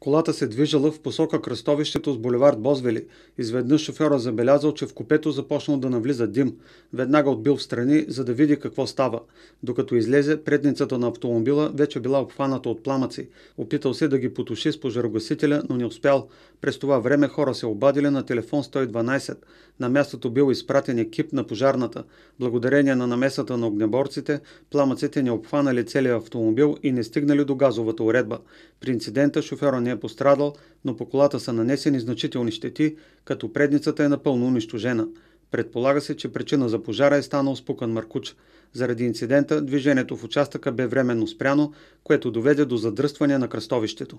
Колата се движала в посока кръстовището с булевард Бозвели. Изведнъж шофьора забелязал, че в купето започнал да навлиза дим. Веднага отбил в страни, за да види какво става. Докато излезе, предницата на автомобила вече била обхваната от пламъци. Опитал се да ги потуши с пожарогасителя, но не успял. През това време хора се обадили на телефон 112. На мястото бил изпратен екип на пожарната. Благодарение на намесата на огнеборците, пламъците не обхванали целия автомобил и не стигнали до газовата уредба. При инцидента шофьора не е пострадал, но по колата са нанесени значителни щети, като предницата е напълно унищожена. Предполага се, че причина за пожара е станал спукан маркуч. Заради инцидента движението в участъка бе временно спряно, което доведе до задръстване на кръстовището.